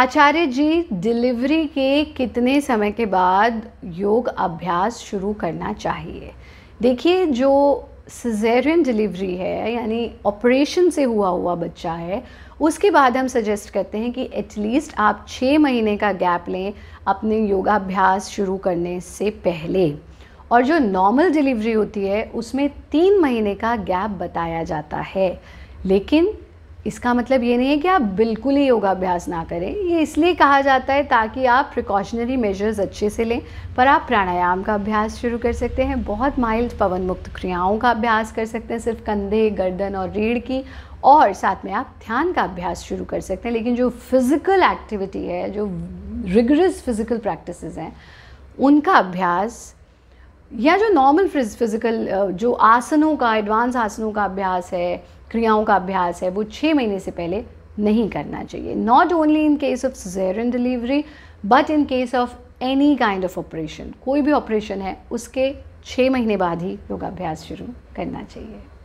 आचार्य जी delivery के कितने समय के बाद योग अभ्यास शुरू करना चाहिए देखिए जो सिजेरियन डिलीवरी है यानी ऑपरेशन से हुआ हुआ बच्चा है उसके बाद हम सजेस्ट करते हैं कि एटलीस्ट आप छः महीने का गैप लें अपने योगाभ्यास शुरू करने से पहले और जो नॉर्मल डिलीवरी होती है उसमें तीन महीने का गैप बताया जाता है लेकिन इसका मतलब ये नहीं है कि आप बिल्कुल ही योगाभ्यास ना करें ये इसलिए कहा जाता है ताकि आप प्रिकॉशनरी मेजर्स अच्छे से लें पर आप प्राणायाम का अभ्यास शुरू कर सकते हैं बहुत माइल्ड पवन मुक्त क्रियाओं का अभ्यास कर सकते हैं सिर्फ कंधे गर्दन और रीढ़ की और साथ में आप ध्यान का अभ्यास शुरू कर सकते हैं लेकिन जो फिज़िकल एक्टिविटी है जो रिगरस फिज़िकल प्रैक्टिस हैं उनका अभ्यास या जो नॉर्मल फिज़िकल uh, जो आसनों का एडवांस आसनों का अभ्यास है क्रियाओं का अभ्यास है वो छः महीने से पहले नहीं करना चाहिए not only in case of cesarean delivery but in case of any kind of operation कोई भी ऑपरेशन है उसके छः महीने बाद ही योगाभ्यास शुरू करना चाहिए